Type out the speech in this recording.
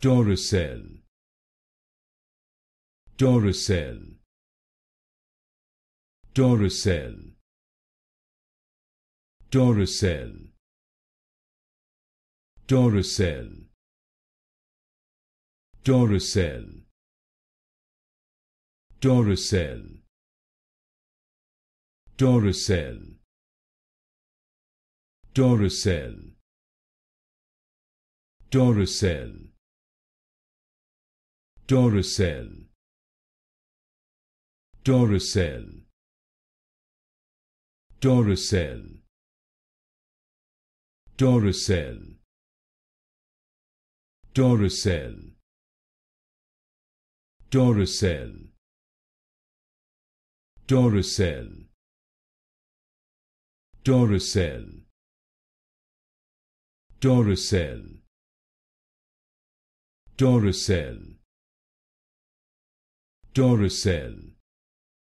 Dorisel Dorisel Dorisel Dorisel Dorisel Dorisel Dorisel Dorisel Dorisel Dorisel Dorusel Dorusel Dorusel Dorusel Dorusel Dorusel Dorusel Dorusel Dorusel Dorusel dorisel